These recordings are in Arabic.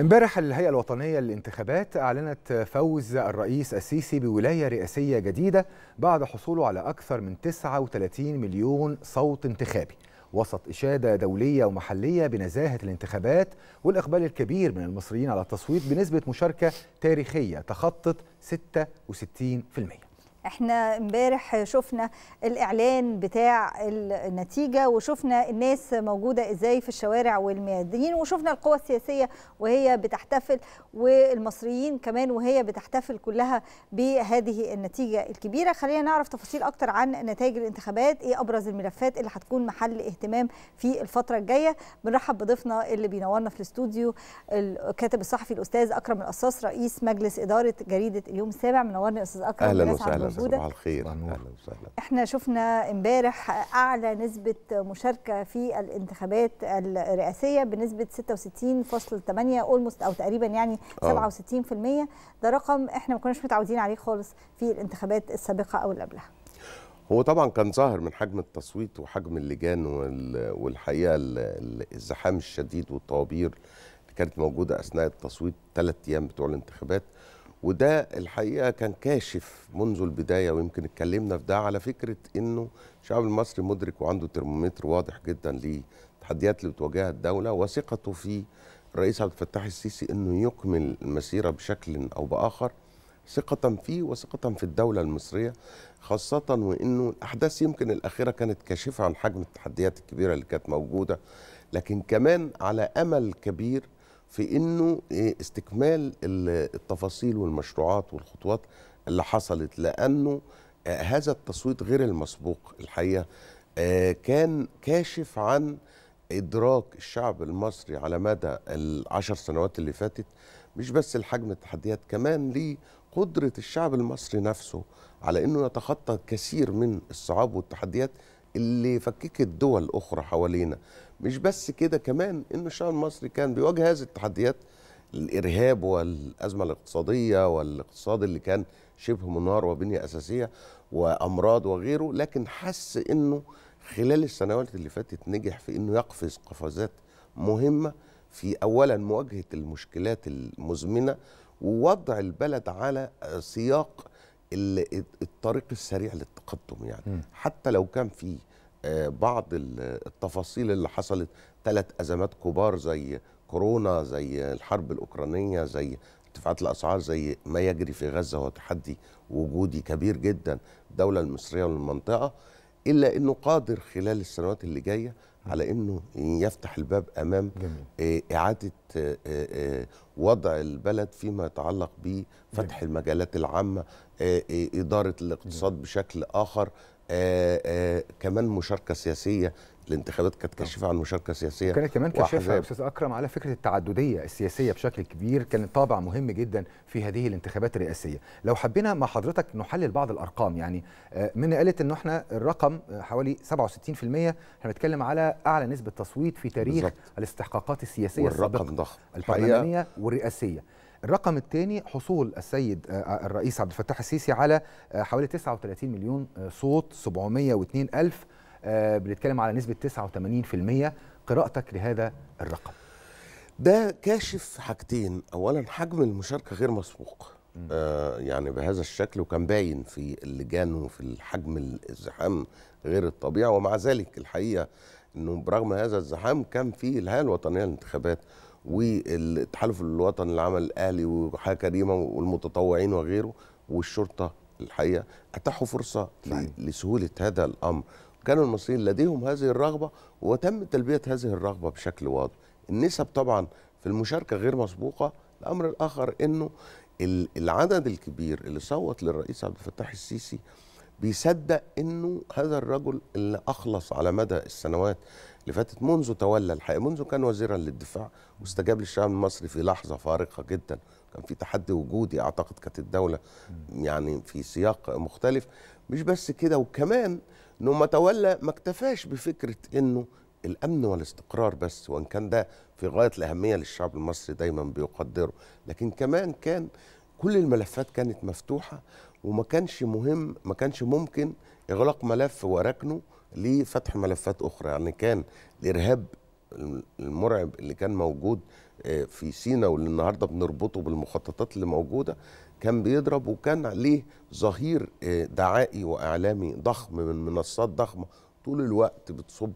امبارح الهيئة الوطنية للانتخابات أعلنت فوز الرئيس السيسي بولاية رئاسية جديدة بعد حصوله على أكثر من 39 مليون صوت انتخابي وسط إشادة دولية ومحلية بنزاهة الانتخابات والإقبال الكبير من المصريين على التصويت بنسبة مشاركة تاريخية تخطت 66% احنا امبارح شفنا الاعلان بتاع النتيجه وشفنا الناس موجوده ازاي في الشوارع والميادين وشفنا القوى السياسيه وهي بتحتفل والمصريين كمان وهي بتحتفل كلها بهذه النتيجه الكبيره خلينا نعرف تفاصيل اكتر عن نتائج الانتخابات ايه ابرز الملفات اللي هتكون محل اهتمام في الفتره الجايه بنرحب بضيفنا اللي بينورنا في الاستوديو الكاتب الصحفي الاستاذ اكرم القصاص رئيس مجلس اداره جريده اليوم السابع منورني استاذ اكرم اهلا وسهلا وجودك صباح الخير اهلا وسهلا احنا شفنا امبارح اعلى نسبه مشاركه في الانتخابات الرئاسيه بنسبه 66.8 اولموست او تقريبا يعني 67% آه. ده رقم احنا ما كناش متعودين عليه خالص في الانتخابات السابقه او اللي قبلها هو طبعا كان ظاهر من حجم التصويت وحجم اللجان والحقيقه الزحام الشديد والطوابير اللي كانت موجوده اثناء التصويت ثلاث ايام بتوع الانتخابات وده الحقيقه كان كاشف منذ البدايه ويمكن اتكلمنا في ده على فكره انه الشعب المصري مدرك وعنده ترمومتر واضح جدا للتحديات اللي بتواجهها الدوله وثقته في الرئيس عبد الفتاح السيسي انه يكمل المسيره بشكل او باخر ثقة فيه وثقة في الدولة المصرية خاصة وإنه الأحداث يمكن الأخيرة كانت كاشفة عن حجم التحديات الكبيرة اللي كانت موجودة لكن كمان على أمل كبير في انه إيه، استكمال التفاصيل والمشروعات والخطوات اللي حصلت لانه آه، هذا التصويت غير المسبوق الحقيقه آه، كان كاشف عن ادراك الشعب المصري على مدى العشر سنوات اللي فاتت مش بس الحجم التحديات كمان ليه قدرة الشعب المصري نفسه على أنه يتخطى كثير من الصعاب والتحديات اللي فككت دول أخرى حوالينا مش بس كده كمان ان الشعب المصري كان بيواجه هذه التحديات الارهاب والازمه الاقتصاديه والاقتصاد اللي كان شبه منهار وبنيه اساسيه وامراض وغيره لكن حس انه خلال السنوات اللي فاتت نجح في انه يقفز قفزات مهمه في اولا مواجهه المشكلات المزمنه ووضع البلد على سياق الطريق السريع للتقدم يعني حتى لو كان فيه بعض التفاصيل اللي حصلت ثلاث ازمات كبار زي كورونا زي الحرب الاوكرانيه زي ارتفاعات الاسعار زي ما يجري في غزه هو تحدي وجودي كبير جدا الدوله المصريه والمنطقه الا انه قادر خلال السنوات اللي جايه على انه يفتح الباب امام جميل. إيه، اعاده إيه، إيه، وضع البلد فيما يتعلق بفتح المجالات العامه اداره الاقتصاد جميل. بشكل اخر آآ آه، آآ آه، كمان مشاركه سياسيه الانتخابات كانت كشفه عن مشاركه سياسيه كانت كمان كشفه يا استاذ اكرم على فكره التعدديه السياسيه بشكل كبير كانت طابع مهم جدا في هذه الانتخابات الرئاسيه لو حبينا مع حضرتك نحلل بعض الارقام يعني آه، من قالت ان احنا الرقم حوالي 67% احنا بنتكلم على اعلى نسبه تصويت في تاريخ بالزبط. الاستحقاقات السياسيه السابقه ضخم البرلمانيه والرئاسيه الرقم الثاني حصول السيد آه، آه، الرئيس عبد الفتاح السيسي على آه، حوالي 39 مليون صوت 702 ألف بنتكلم على نسبة 89% قراءتك لهذا الرقم ده كاشف حاجتين أولا حجم المشاركة غير مسبوق آه يعني بهذا الشكل وكان باين في اللجان وفي الحجم الزحام غير الطبيعي ومع ذلك الحقيقة أنه برغم هذا الزحام كان في الهيئة الوطنية للانتخابات والتحالف الوطني للعمل الاهلي وحياه كريمه والمتطوعين وغيره والشرطه الحقيقه اتاحوا فرصه صحيح. لسهوله هذا الامر كانوا المصريين لديهم هذه الرغبه وتم تلبيه هذه الرغبه بشكل واضح النسب طبعا في المشاركه غير مسبوقه الامر الاخر انه العدد الكبير اللي صوت للرئيس عبد الفتاح السيسي بيصدق انه هذا الرجل اللي اخلص على مدى السنوات اللي فاتت منذ تولى الحقيقه منذ كان وزيرا للدفاع واستجاب للشعب المصري في لحظه فارقه جدا كان في تحدي وجودي اعتقد كانت الدوله يعني في سياق مختلف مش بس كده وكمان انه ما تولى ما اكتفاش بفكره انه الامن والاستقرار بس وان كان ده في غايه الاهميه للشعب المصري دايما بيقدره لكن كمان كان كل الملفات كانت مفتوحه وما كانش مهم ما كانش ممكن اغلاق ملف وركنه لفتح ملفات اخرى يعني كان الارهاب المرعب اللي كان موجود آه، في سينا واللي النهارده بنربطه بالمخططات اللي موجوده كان بيضرب وكان ليه ظهير آه، دعائي واعلامي ضخم من منصات ضخمه طول الوقت بتصب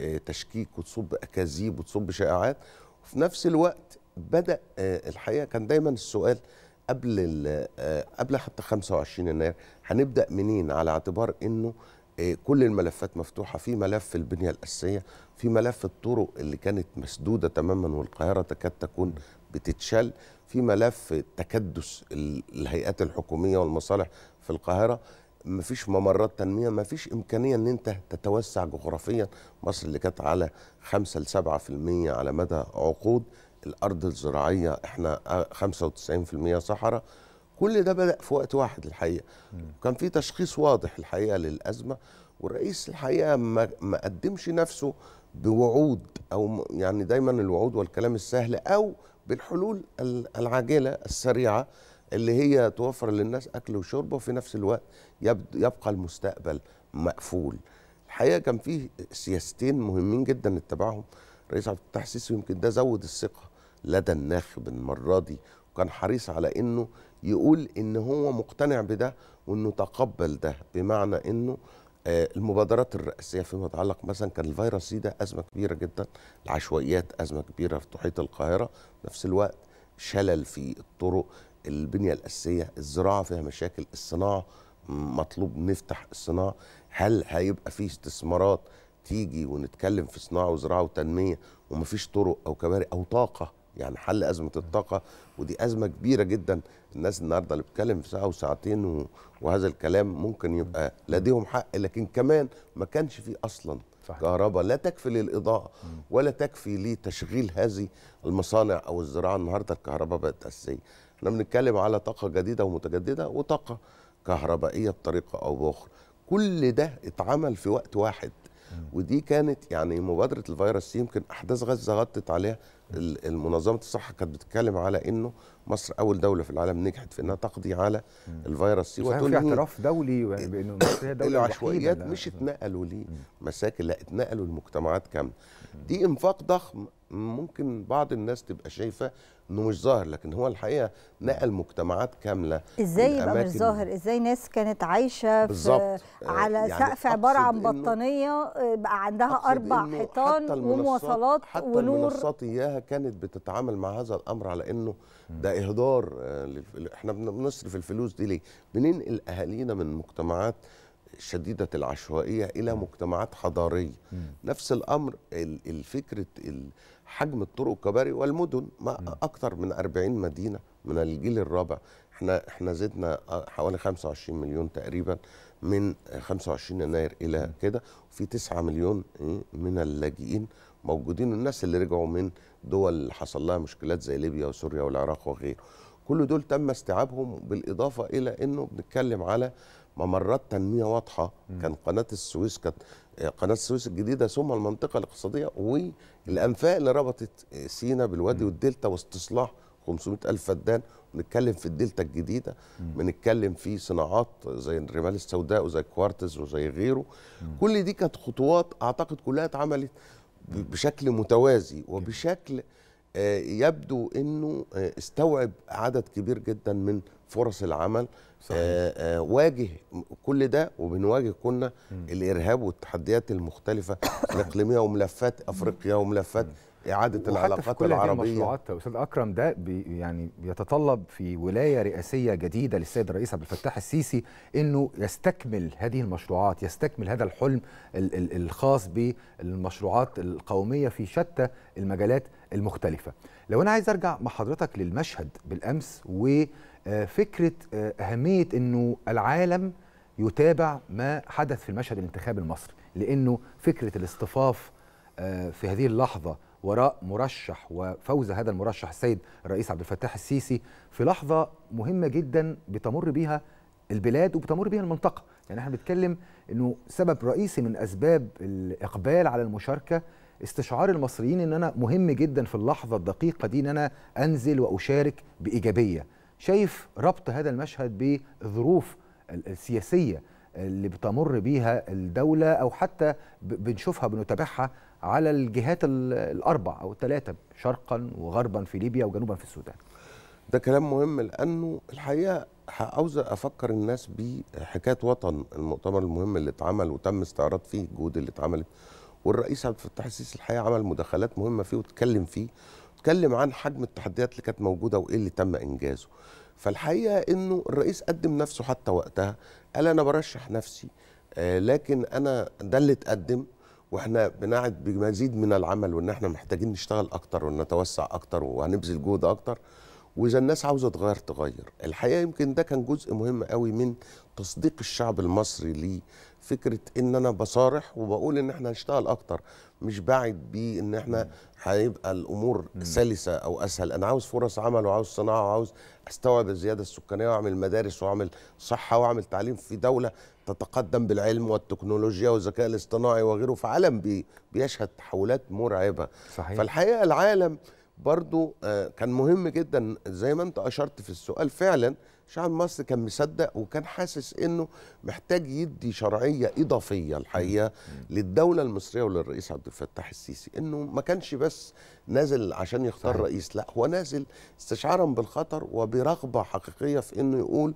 آه، تشكيك وتصب اكاذيب وتصب شائعات وفي نفس الوقت بدا الحقيقه كان دايما السؤال قبل آه، قبل حتى 25 يناير هنبدا منين على اعتبار انه آه، كل الملفات مفتوحه في ملف البنيه الاساسيه في ملف الطرق اللي كانت مسدوده تماما والقاهره تكاد تكون بتتشل في ملف تكدس الهيئات الحكوميه والمصالح في القاهره مفيش ممرات تنميه مفيش امكانيه ان انت تتوسع جغرافيا مصر اللي كانت على 5 ل 7% على مدى عقود الارض الزراعيه احنا 95% صحراء كل ده بدا في وقت واحد الحقيقه وكان في تشخيص واضح الحقيقه للازمه والرئيس الحقيقه ما, ما قدمش نفسه بوعود او يعني دايما الوعود والكلام السهل او بالحلول العاجله السريعه اللي هي توفر للناس اكل وشرب وفي نفس الوقت يبقى المستقبل مقفول. الحقيقه كان فيه سياستين مهمين جدا اتبعهم الرئيس عبد الفتاح السيسي يمكن ده زود الثقه لدى الناخب المرة دي وكان حريص على أنه يقول أن هو مقتنع بده وأنه تقبل ده بمعنى أنه آه، المبادرات الرئاسية فيما يتعلق مثلا كان الفيروس سي ده أزمة كبيرة جدا العشوائيات أزمة كبيرة في تحيط القاهرة نفس الوقت شلل في الطرق البنية الأساسية الزراعة فيها مشاكل الصناعة مطلوب نفتح الصناعة هل هيبقى في استثمارات تيجي ونتكلم في صناعة وزراعة وتنمية ومفيش طرق أو كباري أو طاقة يعني حل ازمه الطاقه ودي ازمه كبيره جدا الناس النهارده اللي بتتكلم في ساعه وساعتين وهذا الكلام ممكن يبقى لديهم حق لكن كمان ما كانش فيه اصلا صحيح. كهرباء لا تكفي للاضاءه ولا تكفي لتشغيل هذه المصانع او الزراعه النهارده الكهرباء بقت اساسيه احنا بنتكلم على طاقه جديده ومتجدده وطاقه كهربائيه بطريقه او باخرى كل ده اتعمل في وقت واحد ودي كانت يعني مبادره الفيروس سي يمكن احداث غزه غطت عليها منظمه الصحه كانت بتتكلم على انه مصر اول دوله في العالم نجحت في انها تقضي على الفيروس سي وتقول في اعتراف دولي يعني إيه، بانه مصر هي دوله العشوائيات مش اتنقلوا لمساكن مساكن لا اتنقلوا لمجتمعات كامله دي انفاق ضخم ممكن بعض الناس تبقى شايفه انه مش ظاهر لكن هو الحقيقه نقل نعم. مجتمعات كامله ازاي يبقى مش ظاهر ازاي ناس كانت عايشه في على يعني سقف عباره عن بطانيه بقى عندها اربع حيطان ومواصلات حتى ونور حتى اياها كانت بتتعامل مع هذا الامر على انه ده اهدار آه، احنا بنصرف الفلوس دي ليه بننقل اهالينا من مجتمعات شديدة العشوائية إلى مجتمعات حضارية نفس الأمر الفكرة حجم الطرق الكباري والمدن ما أكثر من 40 مدينة من الجيل الرابع احنا احنا زدنا حوالي 25 مليون تقريبا من 25 يناير الى كده وفي 9 مليون إيه، من اللاجئين موجودين الناس اللي رجعوا من دول حصل لها مشكلات زي ليبيا وسوريا والعراق وغيره كل دول تم استيعابهم بالاضافه الى انه بنتكلم على ممرات تنميه واضحه كان قناه السويس كانت آه، قناه السويس الجديده ثم المنطقه الاقتصاديه والانفاق اللي ربطت آه، سينا بالوادي والدلتا واستصلاح 500 ألف فدان بنتكلم في الدلتا الجديدة بنتكلم في صناعات زي الرمال السوداء وزي كوارتز وزي غيره مم. كل دي كانت خطوات أعتقد كلها اتعملت بشكل متوازي وبشكل آه، يبدو انه آه، استوعب عدد كبير جدا من فرص العمل صحيح. آه، واجه كل ده وبنواجه كنا الارهاب والتحديات المختلفه الاقليميه وملفات افريقيا وملفات اعاده العلاقات في العربيه المشروعات استاذ اكرم ده بي يعني بيتطلب في ولايه رئاسيه جديده للسيد الرئيس عبد الفتاح السيسي انه يستكمل هذه المشروعات يستكمل هذا الحلم ال ال الخاص بالمشروعات القوميه في شتى المجالات المختلفه لو انا عايز ارجع مع حضرتك للمشهد بالامس وفكره آه، اهميه انه العالم يتابع ما حدث في المشهد الانتخابي المصري لانه فكره الاصطفاف آه، في هذه اللحظه وراء مرشح وفوز هذا المرشح السيد الرئيس عبد الفتاح السيسي في لحظه مهمه جدا بتمر بيها البلاد وبتمر بيها المنطقه يعني احنا بنتكلم انه سبب رئيسي من اسباب الاقبال على المشاركه استشعار المصريين ان انا مهم جدا في اللحظه الدقيقه دي ان انا انزل واشارك بايجابيه شايف ربط هذا المشهد بالظروف السياسيه اللي بتمر بيها الدوله او حتى بنشوفها بنتابعها على الجهات الاربع او الثلاثه شرقا وغربا في ليبيا وجنوبا في السودان ده كلام مهم لانه الحقيقه عاوز افكر الناس بحكايه وطن المؤتمر المهم اللي اتعمل وتم استعراض فيه الجهود اللي اتعملت والرئيس عبد الفتاح السيسي الحقيقه عمل مداخلات مهمه فيه واتكلم فيه اتكلم عن حجم التحديات اللي كانت موجوده وايه اللي تم انجازه فالحقيقه انه الرئيس قدم نفسه حتى وقتها قال انا برشح نفسي آه، لكن انا ده اللي اتقدم واحنا بنعد بمزيد من العمل وان احنا محتاجين نشتغل اكتر ونتوسع اكتر وهنبذل جهد اكتر واذا الناس عاوزه تغير تغير الحقيقه يمكن ده كان جزء مهم قوي من تصديق الشعب المصري فكره ان انا بصارح وبقول ان احنا هنشتغل اكتر مش بعد بيه ان احنا هيبقى الامور سلسه او اسهل انا عاوز فرص عمل وعاوز صناعه وعاوز استوعب الزياده السكانيه واعمل مدارس واعمل صحه واعمل تعليم في دوله تتقدم بالعلم والتكنولوجيا والذكاء الاصطناعي وغيره فعالم بي بيشهد تحولات مرعبه صحيح. فالحقيقه العالم برضو آه، كان مهم جدا زي ما انت اشرت في السؤال فعلا الشعب المصري كان مصدق وكان حاسس انه محتاج يدي شرعيه اضافيه الحقيقه للدوله المصريه وللرئيس عبد الفتاح السيسي انه ما كانش بس نازل عشان يختار صحيح. رئيس لا هو نازل استشعارا بالخطر وبرغبه حقيقيه في انه يقول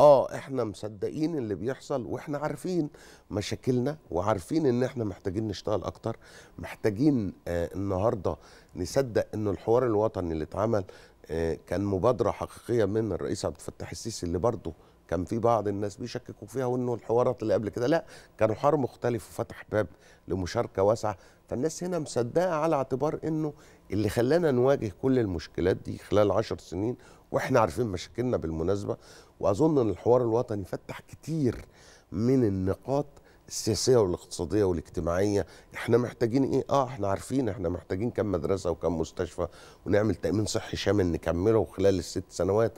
اه احنا مصدقين اللي بيحصل واحنا عارفين مشاكلنا وعارفين ان احنا محتاجين نشتغل اكتر محتاجين آه النهارده نصدق ان الحوار الوطني اللي اتعمل كان مبادره حقيقيه من الرئيس عبد الفتاح السيسي اللي برضه كان في بعض الناس بيشككوا فيها وانه الحوارات اللي قبل كده لا كان حوار مختلف وفتح باب لمشاركه واسعه فالناس هنا مصدقه على اعتبار انه اللي خلانا نواجه كل المشكلات دي خلال عشر سنين واحنا عارفين مشاكلنا بالمناسبه واظن ان الحوار الوطني فتح كتير من النقاط السياسيه والاقتصاديه والاجتماعيه احنا محتاجين ايه اه احنا عارفين احنا محتاجين كم مدرسه وكم مستشفى ونعمل تامين صحي شامل نكمله خلال الست سنوات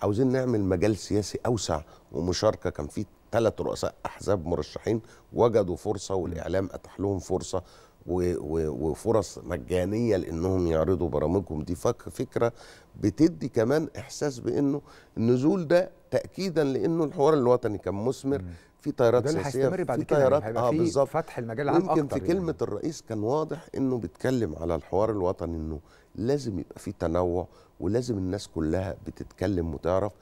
عاوزين نعمل مجال سياسي اوسع ومشاركه كان في ثلاث رؤساء احزاب مرشحين وجدوا فرصه والاعلام اتاح لهم فرصه وفرص مجانيه لانهم يعرضوا برامجهم دي فكره بتدي كمان احساس بانه النزول ده تاكيدا لانه الحوار الوطني كان مثمر في طيارات سياسيه في يعني، طيارات اه بالظبط فتح المجال عام اكتر يمكن في كلمه يعني. الرئيس كان واضح انه بيتكلم على الحوار الوطني انه لازم يبقى في تنوع ولازم الناس كلها بتتكلم وتعرف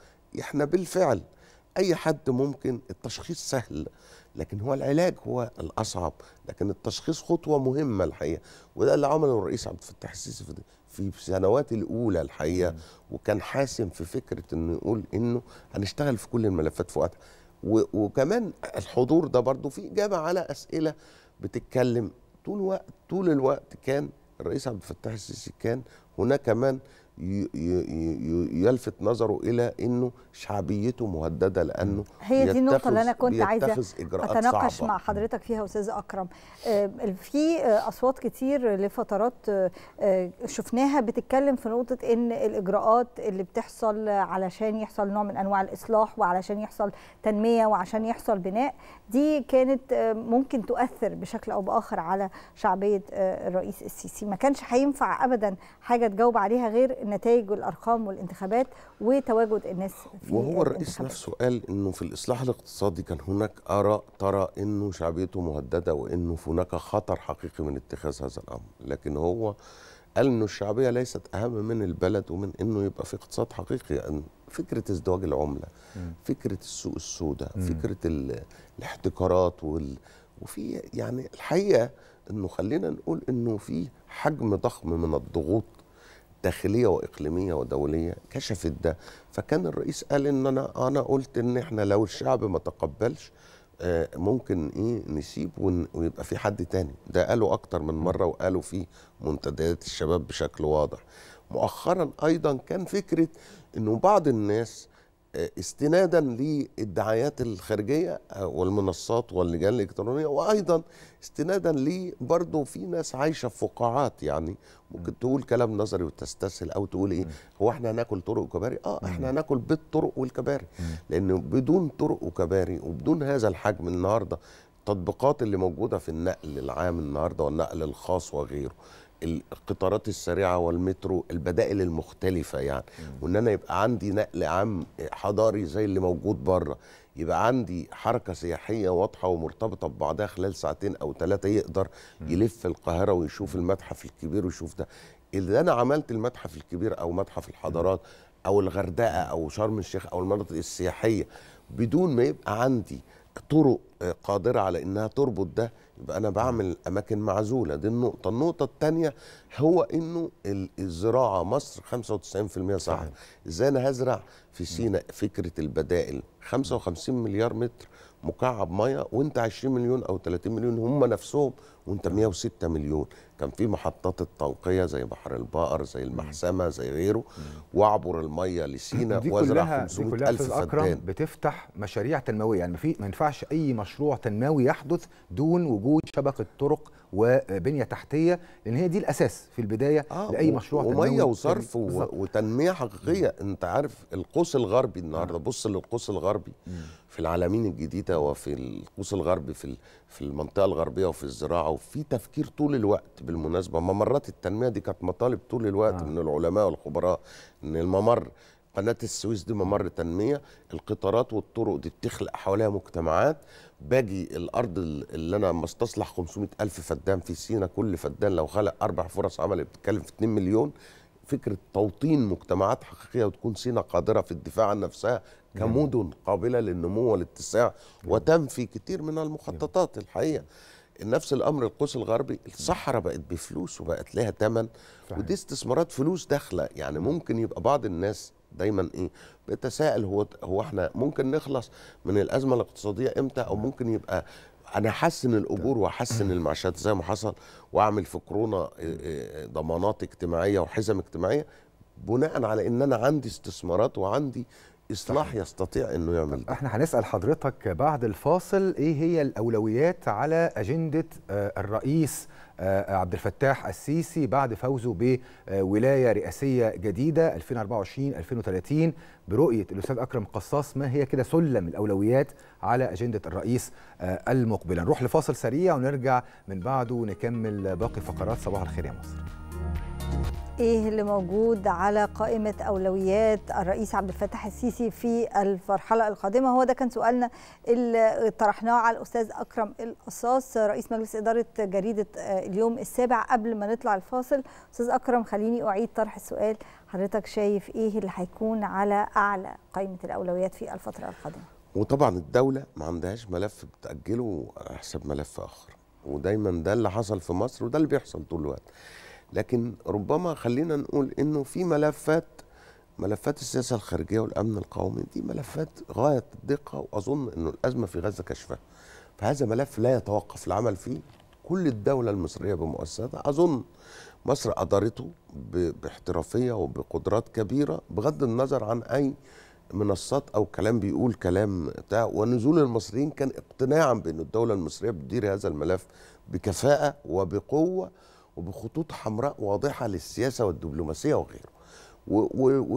احنا بالفعل اي حد ممكن التشخيص سهل لكن هو العلاج هو الاصعب لكن التشخيص خطوه مهمه الحقيقه وده اللي عمله الرئيس عبد الفتاح السيسي في سنوات الاولى الحقيقه وكان حاسم في فكره انه يقول انه هنشتغل في كل الملفات في وقتها وكمان الحضور ده برضو في إجابة على أسئلة بتتكلم طول الوقت طول الوقت كان الرئيس عبد الفتاح السيسي كان هناك من يلفت نظره الى انه شعبيته مهدده لانه هي دي النقطه اللي انا كنت عايزه اتناقش صعبة. مع حضرتك فيها استاذ اكرم آه، في اصوات كتير لفترات آه، آه، شفناها بتتكلم في نقطه ان الاجراءات اللي بتحصل علشان يحصل نوع من انواع الاصلاح وعلشان يحصل تنميه وعشان يحصل بناء دي كانت ممكن تؤثر بشكل او باخر على شعبيه الرئيس السيسي ما كانش هينفع ابدا حاجه تجاوب عليها غير نتائج والارقام والانتخابات وتواجد الناس في وهو الرئيس نفسه قال انه في الاصلاح الاقتصادي كان هناك اراء ترى انه شعبيته مهدده وانه هناك خطر حقيقي من اتخاذ هذا الامر لكن هو قال انه الشعبيه ليست اهم من البلد ومن انه يبقى في اقتصاد حقيقي يعني فكره ازدواج العمله مم. فكره السوق السوداء فكره الاحتكارات وال... وفي يعني الحقيقه انه خلينا نقول انه في حجم ضخم من الضغوط داخليه واقليميه ودوليه كشفت ده فكان الرئيس قال ان انا انا قلت ان احنا لو الشعب ما تقبلش آه، ممكن ايه نسيب ويبقى في حد تاني ده قالوا اكتر من مره وقالوا في منتديات الشباب بشكل واضح مؤخرا ايضا كان فكره انه بعض الناس استنادا للدعايات الخارجيه والمنصات واللجان الالكترونيه وايضا استنادا لي برضه في ناس عايشه في فقاعات يعني ممكن تقول كلام نظري وتستسهل او تقول ايه هو احنا هناكل طرق وكباري اه احنا هناكل بالطرق والكباري لان بدون طرق وكباري وبدون هذا الحجم النهارده التطبيقات اللي موجوده في النقل العام النهارده والنقل الخاص وغيره القطارات السريعه والمترو البدائل المختلفه يعني وان انا يبقى عندي نقل عام حضاري زي اللي موجود بره يبقى عندي حركه سياحيه واضحه ومرتبطه ببعضها خلال ساعتين او ثلاثه يقدر يلف القاهره ويشوف المتحف الكبير ويشوف ده اذا انا عملت المتحف الكبير او متحف الحضارات او الغردقه او شرم الشيخ او المناطق السياحيه بدون ما يبقى عندي طرق آه، قادرة على إنها تربط ده يبقى أنا بعمل أماكن معزولة دي النقطة النقطة الثانية هو إنه الزراعة مصر 95% صح إزاي أنا هزرع في سيناء فكرة البدائل 55 مليار متر مكعب مية وأنت 20 مليون أو 30 مليون هم نفسهم وانت 106 مليون كان في محطات التنقيه زي بحر البقر زي المحسمه زي غيره واعبر الميه لسينا وازرع 500 الف فدان بتفتح مشاريع تنمويه يعني ما ينفعش اي مشروع تنموي يحدث دون وجود شبكه طرق وبنيه تحتيه لان هي دي الاساس في البدايه آه لاي مشروع تنموي وميه وصرف وتنميه حقيقيه مم. انت عارف القوس الغربي النهارده بص للقوس الغربي مم. في العالمين الجديده وفي القوس الغربي في في المنطقه الغربيه وفي الزراعه او في تفكير طول الوقت بالمناسبه ممرات التنميه دي كانت مطالب طول الوقت آه. من العلماء والخبراء ان الممر قناه السويس دي ممر تنميه القطارات والطرق دي بتخلق حواليها مجتمعات باجي الارض اللي انا مستصلح 500 الف فدان في سينا كل فدان لو خلق اربع فرص عمل بتتكلم في 2 مليون فكره توطين مجتمعات حقيقيه وتكون سينا قادره في الدفاع عن نفسها كمدن قابله للنمو والاتساع وتنفي كتير من المخططات الحقيقه نفس الامر القوس الغربي الصحراء بقت بفلوس وبقت لها ثمن ودي استثمارات فلوس داخله يعني ممكن يبقى بعض الناس دايما ايه بتساءل هو هو احنا ممكن نخلص من الازمه الاقتصاديه امتى او ممكن يبقى انا احسن الاجور طيب. واحسن المعاشات زي ما حصل واعمل في كورونا إيه، إيه، ضمانات اجتماعيه وحزم اجتماعيه بناء على ان انا عندي استثمارات وعندي اصلاح يستطيع انه يعمل ده. احنا هنسال حضرتك بعد الفاصل ايه هي الاولويات على اجنده آه، الرئيس آه، عبد الفتاح السيسي بعد فوزه بولايه رئاسيه جديده 2024 2030 برؤيه الاستاذ اكرم قصاص ما هي كده سلم الاولويات على اجنده الرئيس آه، المقبله نروح لفاصل سريع ونرجع من بعده نكمل باقي فقرات صباح الخير يا مصر ايه اللي موجود على قائمه اولويات الرئيس عبد الفتاح السيسي في المرحله القادمه هو ده كان سؤالنا اللي طرحناه على الاستاذ اكرم القصاص رئيس مجلس اداره جريده آه، اليوم السابع قبل ما نطلع الفاصل استاذ اكرم خليني اعيد طرح السؤال حضرتك شايف ايه اللي هيكون على اعلى قائمه الاولويات في الفتره القادمه وطبعا الدوله ما عندهاش ملف بتاجله حساب ملف اخر ودايما ده اللي حصل في مصر وده اللي بيحصل طول الوقت لكن ربما خلينا نقول انه في ملفات ملفات السياسه الخارجيه والامن القومي دي ملفات غايه الدقه واظن انه الازمه في غزه كشفها فهذا ملف لا يتوقف العمل فيه كل الدوله المصريه بمؤسساتها اظن مصر ادارته باحترافيه وبقدرات كبيره بغض النظر عن اي منصات او كلام بيقول كلام بتاع ونزول المصريين كان اقتناعا بان الدوله المصريه بتدير هذا الملف بكفاءه وبقوه وبخطوط حمراء واضحه للسياسه والدبلوماسيه وغيره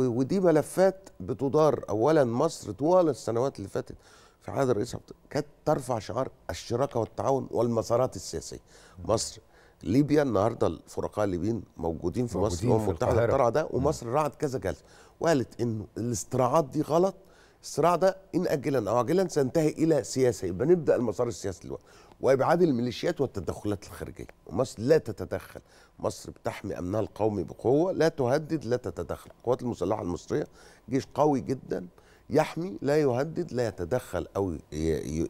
ودي ملفات بتدار اولا مصر طوال السنوات اللي فاتت في عهد الرئيس عبد كانت ترفع شعار الشراكه والتعاون والمسارات السياسيه مصر ليبيا النهارده الفرقاء الليبيين موجودين في موجودين مصر الامم المتحده ده ومصر راعت كذا جلسه وقالت انه الاستراعات دي غلط الصراع ده ان اجلا او عاجلا سينتهي الى سياسه يبقى نبدا المسار السياسي دلوقتي وابعاد الميليشيات والتدخلات الخارجيه مصر لا تتدخل مصر بتحمي امنها القومي بقوه لا تهدد لا تتدخل القوات المسلحه المصريه جيش قوي جدا يحمي لا يهدد لا يتدخل او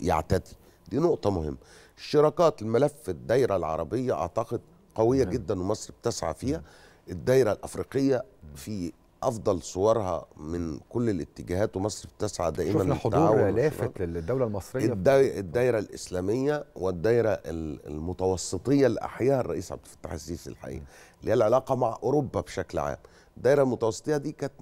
يعتدي دي نقطه مهمه الشراكات الملف الدايره العربيه اعتقد قويه نعم. جدا ومصر بتسعى فيها نعم. الدايره الافريقيه في افضل صورها من كل الاتجاهات ومصر بتسعى دائما شفنا حضور لافت للدوله المصريه الداي الدايره الاسلاميه والدايره المتوسطيه اللي احياها الرئيس عبد الفتاح السيسي الحقيقه اللي هي العلاقه مع اوروبا بشكل عام الدايره المتوسطيه دي كانت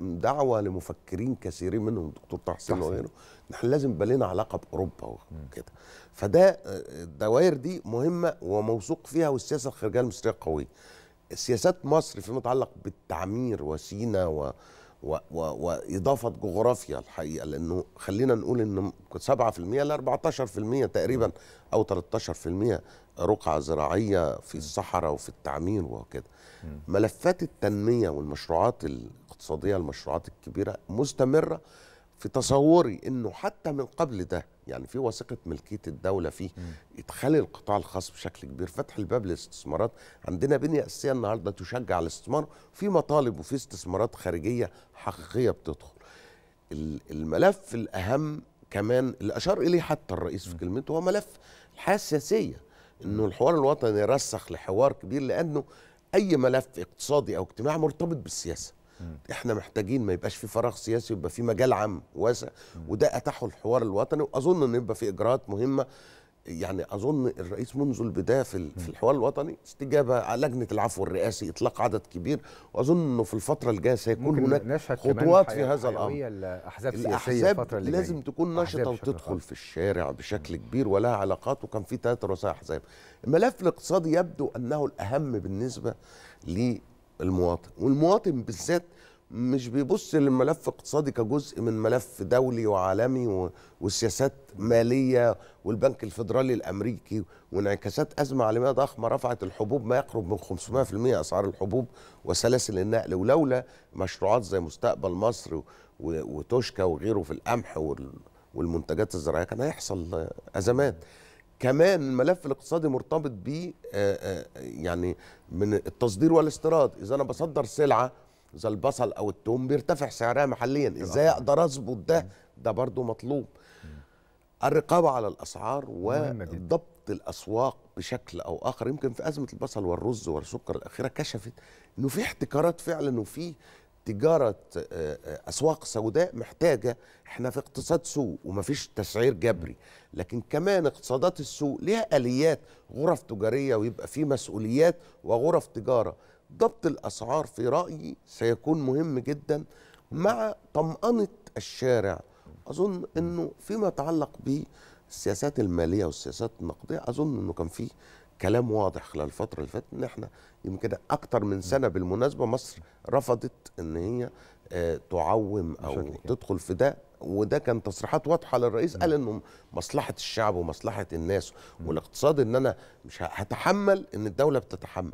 دعوه لمفكرين كثيرين منهم دكتور طه حسين وغيره نحن لازم يبقى لنا علاقه باوروبا وكده فده آه، آه، الدوائر دي مهمه وموثوق فيها والسياسه الخارجيه المصريه قويه سياسات مصر فيما يتعلق بالتعمير وسينا و و و وإضافة جغرافيا الحقيقة لأنه خلينا نقول إن 7% ل 14% تقريبا أو 13% رقعة زراعية في الصحراء وفي التعمير وكده ملفات التنمية والمشروعات الاقتصادية المشروعات الكبيرة مستمرة في تصوري إنه حتى من قبل ده يعني في وثيقه ملكيه الدوله فيه إدخال القطاع الخاص بشكل كبير فتح الباب للاستثمارات عندنا بنيه اساسيه النهارده تشجع الاستثمار في مطالب وفي استثمارات خارجيه حقيقيه بتدخل الملف الاهم كمان اللي اشار اليه حتى الرئيس في كلمته هو ملف الحياه السياسيه انه الحوار الوطني رسخ لحوار كبير لانه اي ملف اقتصادي او اجتماعي مرتبط بالسياسه احنا محتاجين ما يبقاش في فراغ سياسي ويبقى في مجال عام واسع وده اتاحه الحوار الوطني واظن ان يبقى في اجراءات مهمه يعني اظن الرئيس منذ البدايه في في الحوار الوطني استجابه على لجنه العفو الرئاسي اطلاق عدد كبير واظن انه في الفتره الجايه سيكون هناك خطوات في هذا الامر الاحزاب السياسيه الفتره اللي لازم تكون نشطه وتدخل في الشارع بشكل كبير ولها علاقات وكان في ثلاث رؤساء احزاب الملف الاقتصادي يبدو انه الاهم بالنسبه ل المواطن والمواطن بالذات مش بيبص للملف الاقتصادي كجزء من ملف دولي وعالمي والسياسات ماليه والبنك الفيدرالي الامريكي وانعكاسات ازمه عالميه ضخمه رفعت الحبوب ما يقرب من 500% اسعار الحبوب وسلاسل النقل ولولا مشروعات زي مستقبل مصر وتوشكا وغيره في القمح والمنتجات الزراعيه كان هيحصل ازمات كمان الملف الاقتصادي مرتبط ب آه، آه، يعني من التصدير والاستيراد اذا انا بصدر سلعه زي البصل او التوم بيرتفع سعرها محليا ازاي اقدر اظبط ده ده برضو مطلوب الرقابه على الاسعار وضبط الاسواق بشكل او اخر يمكن في ازمه البصل والرز والسكر الاخيره كشفت انه في احتكارات فعلا وفي تجاره آه، آه، اسواق سوداء محتاجه احنا في اقتصاد سوق ومفيش تسعير جبري لكن كمان اقتصادات السوق ليها اليات غرف تجاريه ويبقى في مسؤوليات وغرف تجاره ضبط الاسعار في رايي سيكون مهم جدا مع طمانه الشارع اظن انه فيما يتعلق بالسياسات الماليه والسياسات النقديه اظن انه كان فيه كلام واضح خلال الفتره اللي فاتت ان احنا يمكن كده اكتر من سنه بالمناسبه مصر رفضت ان هي آه، تعوم او تدخل في ده وده كان تصريحات واضحه للرئيس قال انه مصلحه الشعب ومصلحه الناس والاقتصاد ان انا مش هتحمل ان الدوله بتتحمل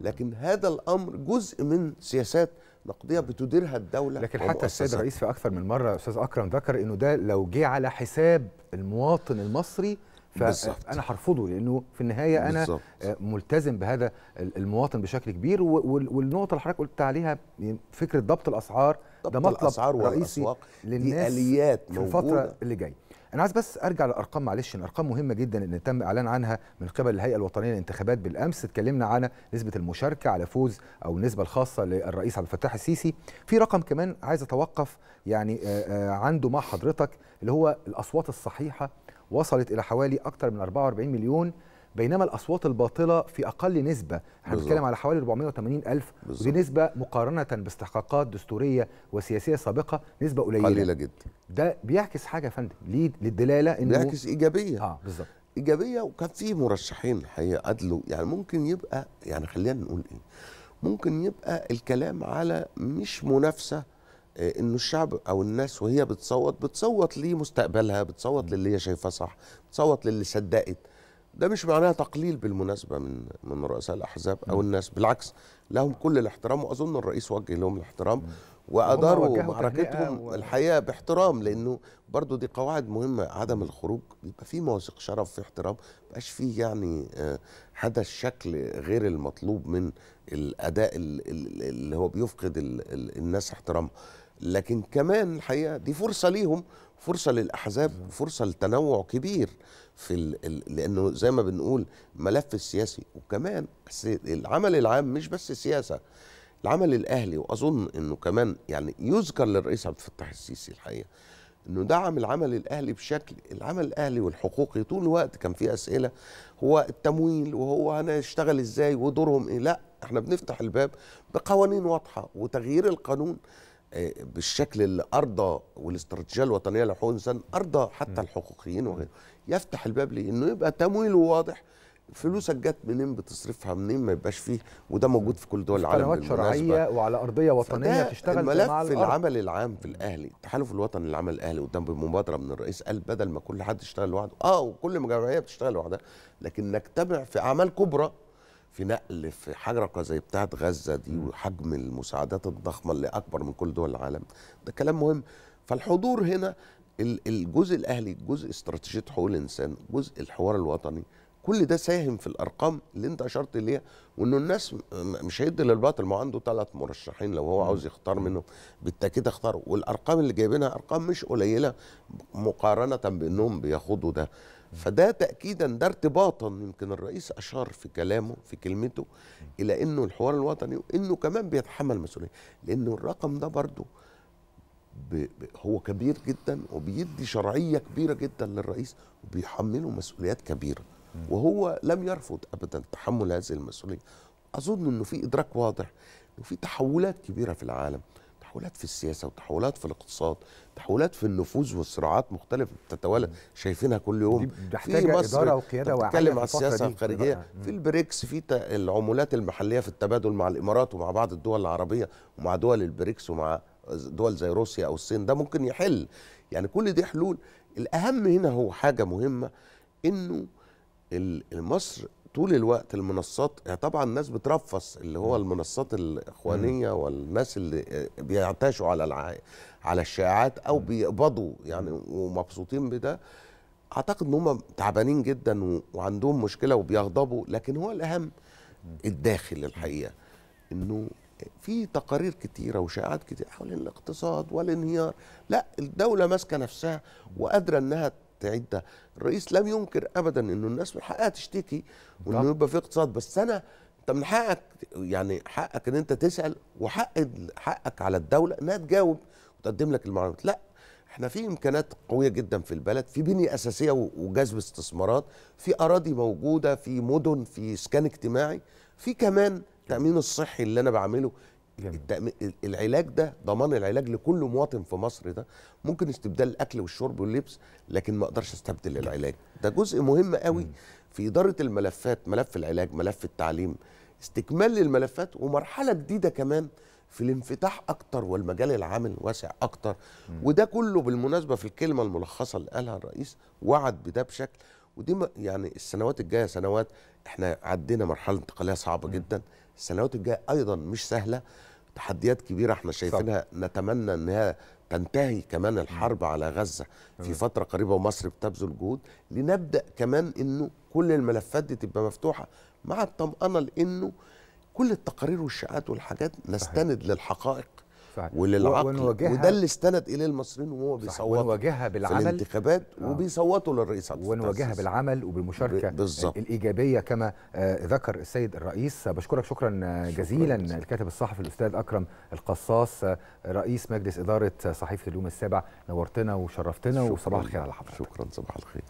لكن هذا الامر جزء من سياسات نقديه بتديرها الدوله لكن حتى السيد الرئيس في اكثر من مره استاذ اكرم ذكر انه ده لو جه على حساب المواطن المصري فانا هرفضه لانه في النهايه انا بالزبط. آه، ملتزم بهذا المواطن بشكل كبير والنقطه اللي حضرتك قلت عليها يعني فكره ضبط الاسعار ده مطلب الأسعار رئيسي للناس اليات في الفتره اللي جايه انا عايز بس ارجع للارقام معلش الارقام مهمه جدا ان تم اعلان عنها من قبل الهيئه الوطنيه للانتخابات بالامس اتكلمنا عن نسبه المشاركه على فوز او النسبه الخاصه للرئيس عبد الفتاح السيسي في رقم كمان عايز اتوقف يعني آه، آه، عنده مع حضرتك اللي هو الاصوات الصحيحه وصلت الى حوالي اكثر من 44 مليون بينما الاصوات الباطله في اقل نسبه احنا بنتكلم على حوالي 480 الف بالزبط. ودي نسبه مقارنه باستحقاقات دستوريه وسياسيه سابقه نسبه قليله قليله جدا ده بيعكس حاجه يا فندم للدلاله انه بيعكس ايجابيه اه بالظبط ايجابيه وكان في مرشحين الحقيقه ادلوا يعني ممكن يبقى يعني خلينا نقول ايه ممكن يبقى الكلام على مش منافسه آه، انه الشعب او الناس وهي بتصوت بتصوت لمستقبلها بتصوت للي هي شايفاه صح بتصوت للي صدقت ده مش معناه تقليل بالمناسبه من من رؤساء الاحزاب او الناس بالعكس لهم كل الاحترام واظن الرئيس وجه لهم الاحترام واداروا معركتهم الحقيقه باحترام لانه برضو دي قواعد مهمه عدم الخروج بيبقى في مواثيق شرف في احترام مبقاش فيه يعني هذا آه، الشكل غير المطلوب من الاداء اللي هو بيفقد الناس احترامها لكن كمان الحقيقه دي فرصه ليهم فرصه للاحزاب فرصه لتنوع كبير في الـ لانه زي ما بنقول ملف السياسي وكمان العمل العام مش بس سياسه العمل الاهلي واظن انه كمان يعني يذكر للرئيس عبد الفتاح السيسي الحقيقه انه دعم العمل الاهلي بشكل العمل الاهلي والحقوقي طول الوقت كان في اسئله هو التمويل وهو هنشتغل ازاي ودورهم ايه لا احنا بنفتح الباب بقوانين واضحه وتغيير القانون بالشكل اللي ارضى والاستراتيجيه الوطنيه لحقوق الانسان ارضى حتى الحقوقيين وغيره يفتح الباب لانه يبقى تمويله واضح فلوسك جت منين بتصرفها منين ما يبقاش فيه وده موجود في كل دول العالم قنوات شرعيه وعلى ارضيه وطنيه تشتغل الملف في العمل العام في الاهلي التحالف الوطني للعمل الاهلي قدام بمبادره من الرئيس قال بدل ما كل حد يشتغل لوحده اه وكل جمعيه بتشتغل لوحدها لكن نجتمع في اعمال كبرى في نقل في حركه زي بتاعه غزه دي وحجم المساعدات الضخمه اللي اكبر من كل دول العالم ده كلام مهم فالحضور هنا الجزء الاهلي جزء استراتيجيه حقوق الانسان جزء الحوار الوطني كل ده ساهم في الارقام اللي انت اشرت ليها وانه الناس مش هيدي للباطل ما عنده ثلاث مرشحين لو هو عاوز يختار منهم بالتاكيد اختاره والارقام اللي جايبينها ارقام مش قليله مقارنه بانهم بياخدوا ده فده تاكيدا ده ارتباطا يمكن الرئيس اشار في كلامه في كلمته الى انه الحوار الوطني وانه كمان بيتحمل مسؤوليه لانه الرقم ده برضه هو كبير جدا وبيدي شرعيه كبيره جدا للرئيس وبيحمله مسؤوليات كبيره وهو لم يرفض ابدا تحمل هذه المسؤوليه اظن انه في ادراك واضح انه في تحولات كبيره في العالم تحولات في السياسه وتحولات في الاقتصاد تحولات في النفوذ والصراعات مختلفه بتتوالى شايفينها كل يوم في مصر اداره وقياده بتتكلم عن السياسه الخارجيه في البريكس في العمولات المحليه في التبادل مع الامارات ومع بعض الدول العربيه ومع دول البريكس ومع دول زي روسيا او الصين ده ممكن يحل يعني كل دي حلول الاهم هنا هو حاجه مهمه انه مصر طول الوقت المنصات يعني طبعا الناس بترفص اللي هو المنصات الاخوانيه والناس اللي آه، بيعتاشوا على الع... على الشائعات او بيقبضوا يعني ومبسوطين بده اعتقد ان هم تعبانين جدا و... وعندهم مشكله وبيغضبوا لكن هو الاهم الداخل الحقيقه انه في تقارير كتيره وشائعات كتير حول الاقتصاد والانهيار لا الدوله ماسكه نفسها وقادره انها تعيد ده الرئيس لم ينكر ابدا انه الناس من حقها تشتكي وانه يبقى في اقتصاد بس انا انت من حقك يعني حقك ان انت تسال وحق حقك على الدوله انها تجاوب وتقدم لك المعلومات لا احنا في امكانات قويه جدا في البلد في بنيه اساسيه وجذب استثمارات في اراضي موجوده في مدن في اسكان اجتماعي في كمان التامين الصحي اللي انا بعمله جميل. العلاج ده ضمان العلاج لكل مواطن في مصر ده ممكن استبدال الاكل والشرب واللبس لكن ما اقدرش استبدل العلاج ده جزء مهم قوي في اداره الملفات ملف العلاج ملف التعليم استكمال للملفات ومرحله جديده كمان في الانفتاح اكتر والمجال العام واسع اكتر وده كله بالمناسبه في الكلمه الملخصه اللي قالها الرئيس وعد بده بشكل ودي يعني السنوات الجايه سنوات احنا عدينا مرحله انتقاليه صعبه جدا السنوات الجايه ايضا مش سهله تحديات كبيره احنا شايفينها نتمنى انها تنتهي كمان الحرب على غزه في فتره قريبه ومصر بتبذل جهود لنبدا كمان انه كل الملفات دي تبقى مفتوحه مع الطمانه لانه كل التقارير والشائعات والحاجات نستند للحقائق وللعقل وده اللي استند اليه المصريين وهو بيصوتوا ونواجهها بالعمل في الانتخابات آه. وبيصوتوا للرئيس عبد ونواجهها بالعمل وبالمشاركه بالزبط. الايجابيه كما آه، ذكر السيد الرئيس بشكرك شكرا آه، جزيلا شكرا. الكاتب الصحفي الاستاذ اكرم القصاص آه، رئيس مجلس اداره صحيفه اليوم السابع نورتنا وشرفتنا وصباح الخير على حضرتك شكرا صباح الخير